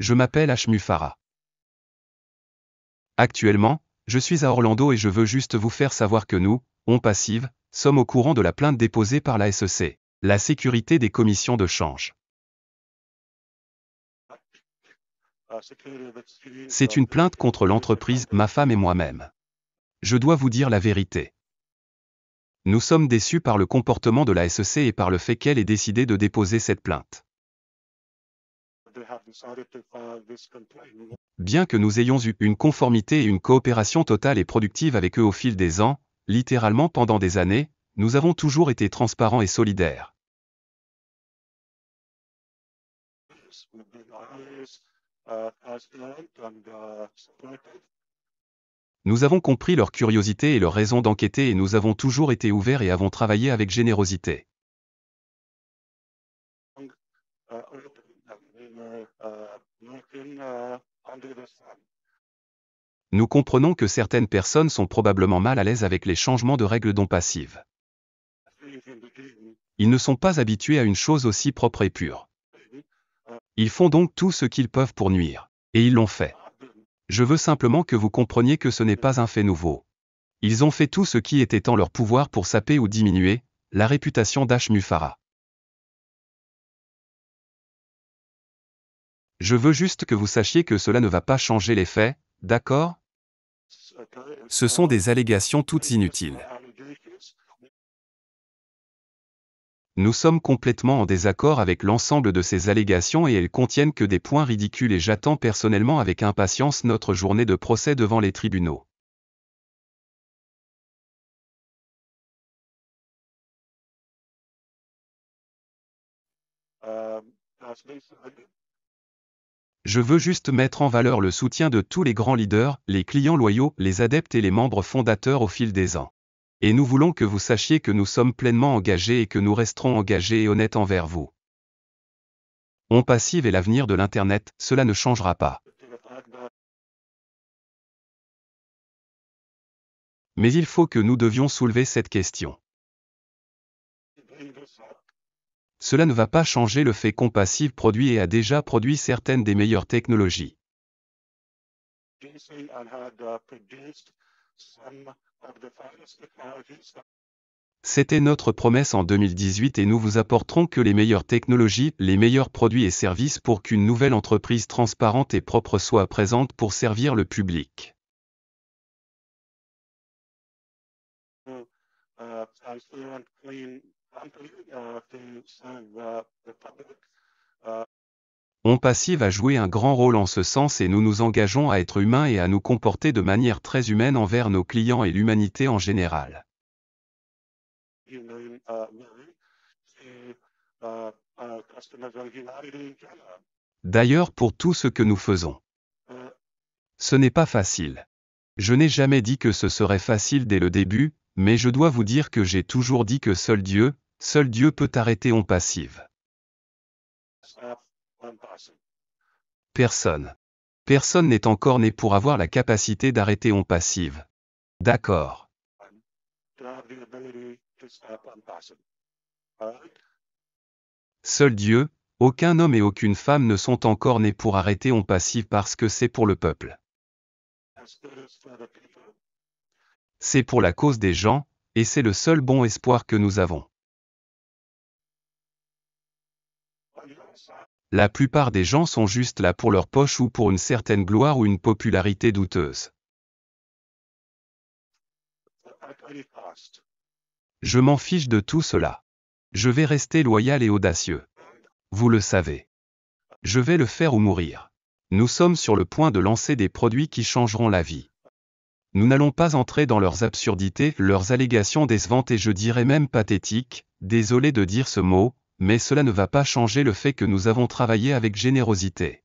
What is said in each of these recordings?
Je m'appelle Ashmufara. Actuellement, je suis à Orlando et je veux juste vous faire savoir que nous, on passive, sommes au courant de la plainte déposée par la SEC, la sécurité des commissions de change. C'est une plainte contre l'entreprise, ma femme et moi-même. Je dois vous dire la vérité. Nous sommes déçus par le comportement de la SEC et par le fait qu'elle ait décidé de déposer cette plainte. Bien que nous ayons eu une conformité et une coopération totale et productive avec eux au fil des ans, littéralement pendant des années, nous avons toujours été transparents et solidaires. Uh, uh, nous avons compris leur curiosité et leur raison d'enquêter et nous avons toujours été ouverts et avons travaillé avec générosité. Uh, nous comprenons que certaines personnes sont probablement mal à l'aise avec les changements de règles dont passives. Ils ne sont pas habitués à une chose aussi propre et pure. Ils font donc tout ce qu'ils peuvent pour nuire, et ils l'ont fait. Je veux simplement que vous compreniez que ce n'est pas un fait nouveau. Ils ont fait tout ce qui était en leur pouvoir pour saper ou diminuer la réputation d'Ashmufara. Je veux juste que vous sachiez que cela ne va pas changer les faits, d'accord Ce sont des allégations toutes inutiles. Nous sommes complètement en désaccord avec l'ensemble de ces allégations et elles contiennent que des points ridicules et j'attends personnellement avec impatience notre journée de procès devant les tribunaux. Euh, je veux juste mettre en valeur le soutien de tous les grands leaders, les clients loyaux, les adeptes et les membres fondateurs au fil des ans. Et nous voulons que vous sachiez que nous sommes pleinement engagés et que nous resterons engagés et honnêtes envers vous. On passive et l'avenir de l'Internet, cela ne changera pas. Mais il faut que nous devions soulever cette question. cela ne va pas changer le fait qu'Ompassive produit et a déjà produit certaines des meilleures technologies. C'était notre promesse en 2018 et nous vous apporterons que les meilleures technologies, les meilleurs produits et services pour qu'une nouvelle entreprise transparente et propre soit présente pour servir le public. Uh, on passive a joué un grand rôle en ce sens et nous nous engageons à être humains et à nous comporter de manière très humaine envers nos clients et l'humanité en général. D'ailleurs pour tout ce que nous faisons. Ce n'est pas facile. Je n'ai jamais dit que ce serait facile dès le début, mais je dois vous dire que j'ai toujours dit que seul Dieu, seul Dieu peut arrêter on passive. Personne. Personne n'est encore né pour avoir la capacité d'arrêter on passive. D'accord. Seul Dieu, aucun homme et aucune femme ne sont encore nés pour arrêter on passive parce que c'est pour le peuple c'est pour la cause des gens, et c'est le seul bon espoir que nous avons. La plupart des gens sont juste là pour leur poche ou pour une certaine gloire ou une popularité douteuse. Je m'en fiche de tout cela. Je vais rester loyal et audacieux. Vous le savez. Je vais le faire ou mourir. Nous sommes sur le point de lancer des produits qui changeront la vie. Nous n'allons pas entrer dans leurs absurdités, leurs allégations décevantes et je dirais même pathétiques, désolé de dire ce mot, mais cela ne va pas changer le fait que nous avons travaillé avec générosité.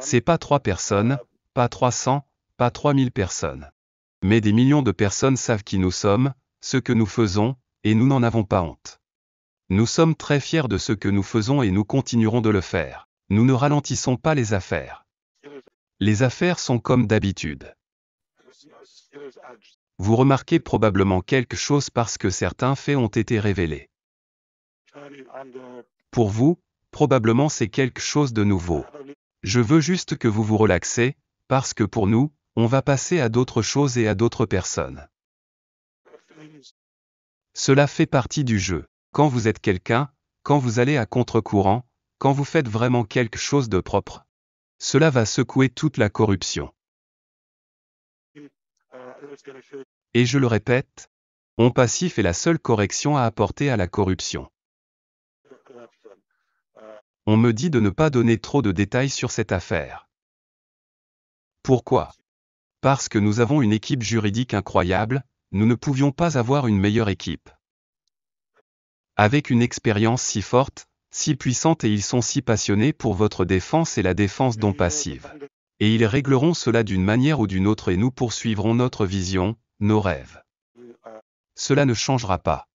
C'est pas trois personnes, pas 300, pas 3000 personnes. Mais des millions de personnes savent qui nous sommes, ce que nous faisons, et nous n'en avons pas honte. Nous sommes très fiers de ce que nous faisons et nous continuerons de le faire. Nous ne ralentissons pas les affaires. Les affaires sont comme d'habitude. Vous remarquez probablement quelque chose parce que certains faits ont été révélés. Pour vous, probablement c'est quelque chose de nouveau. Je veux juste que vous vous relaxez, parce que pour nous, on va passer à d'autres choses et à d'autres personnes. Cela fait partie du jeu. Quand vous êtes quelqu'un, quand vous allez à contre-courant, quand vous faites vraiment quelque chose de propre, cela va secouer toute la corruption. Et je le répète, on passif est la seule correction à apporter à la corruption. On me dit de ne pas donner trop de détails sur cette affaire. Pourquoi Parce que nous avons une équipe juridique incroyable, nous ne pouvions pas avoir une meilleure équipe. Avec une expérience si forte, si puissante et ils sont si passionnés pour votre défense et la défense dont passive. Et ils régleront cela d'une manière ou d'une autre et nous poursuivrons notre vision, nos rêves. Cela ne changera pas.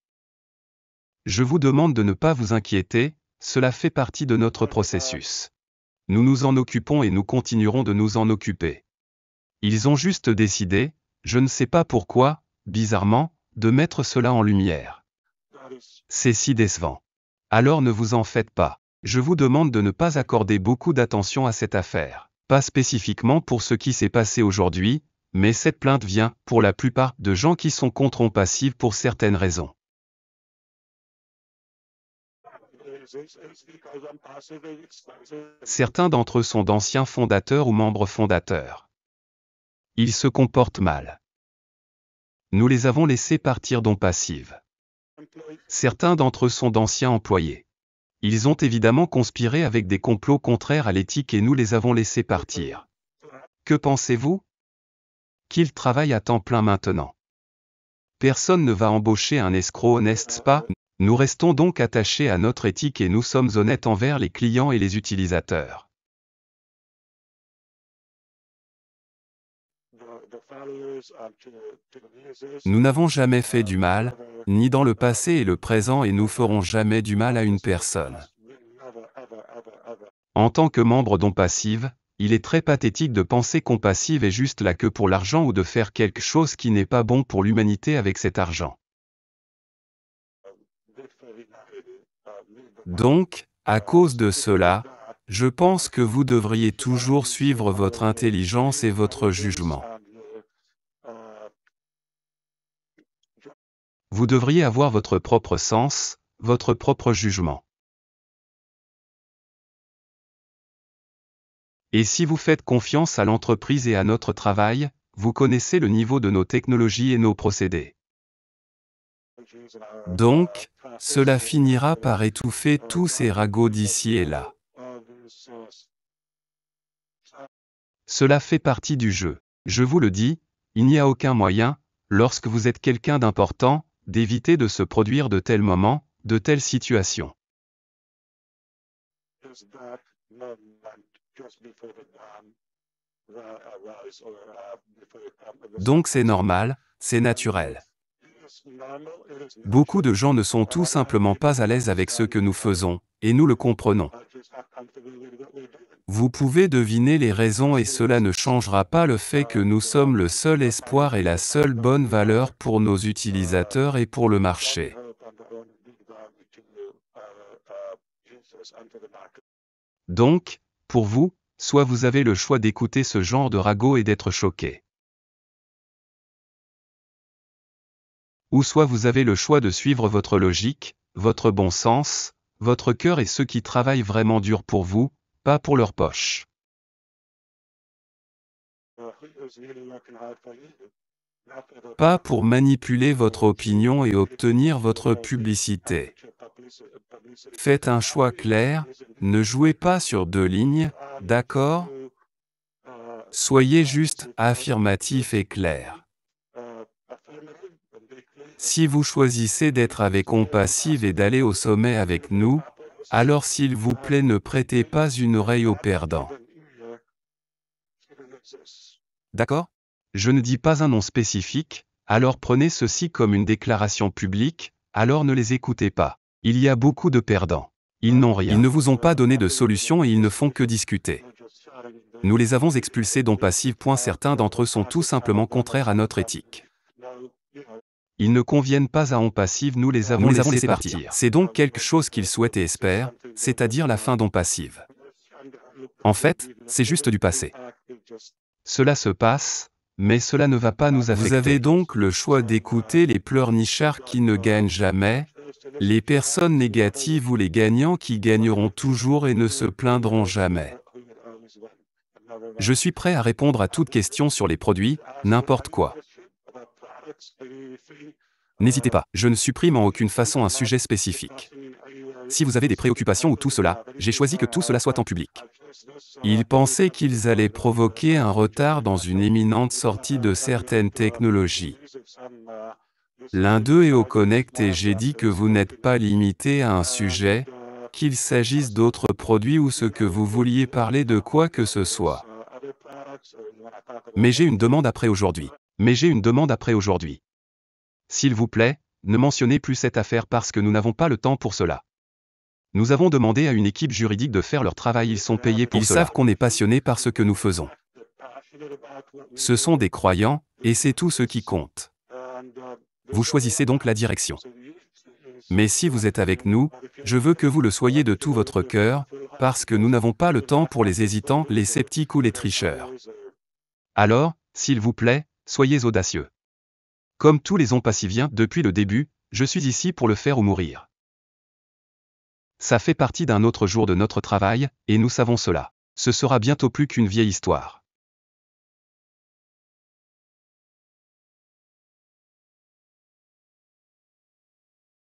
Je vous demande de ne pas vous inquiéter, cela fait partie de notre processus. Nous nous en occupons et nous continuerons de nous en occuper. Ils ont juste décidé, je ne sais pas pourquoi, bizarrement, de mettre cela en lumière. C'est si décevant. Alors ne vous en faites pas. Je vous demande de ne pas accorder beaucoup d'attention à cette affaire. Pas spécifiquement pour ce qui s'est passé aujourd'hui, mais cette plainte vient, pour la plupart, de gens qui sont contre on pour certaines raisons. Certains d'entre eux sont d'anciens fondateurs ou membres fondateurs. Ils se comportent mal nous les avons laissés partir dont passive. Certains d'entre eux sont d'anciens employés. Ils ont évidemment conspiré avec des complots contraires à l'éthique et nous les avons laissés partir. Que pensez-vous Qu'ils travaillent à temps plein maintenant. Personne ne va embaucher un escroc n'est-ce pas, nous restons donc attachés à notre éthique et nous sommes honnêtes envers les clients et les utilisateurs. Nous n'avons jamais fait du mal, ni dans le passé et le présent et nous ferons jamais du mal à une personne. En tant que membre d'On passive, il est très pathétique de penser qu'on passive est juste là queue pour l'argent ou de faire quelque chose qui n'est pas bon pour l'humanité avec cet argent. Donc, à cause de cela, je pense que vous devriez toujours suivre votre intelligence et votre jugement. vous devriez avoir votre propre sens, votre propre jugement. Et si vous faites confiance à l'entreprise et à notre travail, vous connaissez le niveau de nos technologies et nos procédés. Donc, cela finira par étouffer tous ces ragots d'ici et là. Cela fait partie du jeu. Je vous le dis, il n'y a aucun moyen, lorsque vous êtes quelqu'un d'important, d'éviter de se produire de tels moments, de telles situations. Donc c'est normal, c'est naturel. Beaucoup de gens ne sont tout simplement pas à l'aise avec ce que nous faisons, et nous le comprenons. Vous pouvez deviner les raisons et cela ne changera pas le fait que nous sommes le seul espoir et la seule bonne valeur pour nos utilisateurs et pour le marché. Donc, pour vous, soit vous avez le choix d'écouter ce genre de ragots et d'être choqué. ou soit vous avez le choix de suivre votre logique, votre bon sens, votre cœur et ceux qui travaillent vraiment dur pour vous, pas pour leur poche. Pas pour manipuler votre opinion et obtenir votre publicité. Faites un choix clair, ne jouez pas sur deux lignes, d'accord Soyez juste affirmatif et clair. Si vous choisissez d'être avec on passive et d'aller au sommet avec nous, alors s'il vous plaît ne prêtez pas une oreille aux perdants. D'accord Je ne dis pas un nom spécifique, alors prenez ceci comme une déclaration publique, alors ne les écoutez pas. Il y a beaucoup de perdants. Ils n'ont rien. Ils ne vous ont pas donné de solution et ils ne font que discuter. Nous les avons expulsés d'on passive. Certains d'entre eux sont tout simplement contraires à notre éthique ils ne conviennent pas à on passive, nous les avons, laissés, partir. C'est donc quelque chose qu'ils souhaitent et espèrent, c'est-à-dire la fin d'on passive. En fait, c'est juste du passé. Cela se passe, mais cela ne va pas nous affecter. Vous avez donc le choix d'écouter les pleurnichards qui ne gagnent jamais, les personnes négatives ou les gagnants qui gagneront toujours et ne se plaindront jamais. Je suis prêt à répondre à toute question sur les produits, n'importe quoi. N'hésitez pas, je ne supprime en aucune façon un sujet spécifique. Si vous avez des préoccupations ou tout cela, j'ai choisi que tout cela soit en public. Ils pensaient qu'ils allaient provoquer un retard dans une imminente sortie de certaines technologies. L'un d'eux est au Connect et j'ai dit que vous n'êtes pas limité à un sujet, qu'il s'agisse d'autres produits ou ce que vous vouliez parler de quoi que ce soit. Mais j'ai une demande après aujourd'hui. Mais j'ai une demande après aujourd'hui. S'il vous plaît, ne mentionnez plus cette affaire parce que nous n'avons pas le temps pour cela. Nous avons demandé à une équipe juridique de faire leur travail, ils sont payés pour cela. Ils savent qu'on est passionné par ce que nous faisons. Ce sont des croyants, et c'est tout ce qui compte. Vous choisissez donc la direction. Mais si vous êtes avec nous, je veux que vous le soyez de tout votre cœur, parce que nous n'avons pas le temps pour les hésitants, les sceptiques ou les tricheurs. Alors, s'il vous plaît, soyez audacieux. Comme tous les onpassiviens depuis le début, je suis ici pour le faire ou mourir. Ça fait partie d'un autre jour de notre travail, et nous savons cela. Ce sera bientôt plus qu'une vieille histoire.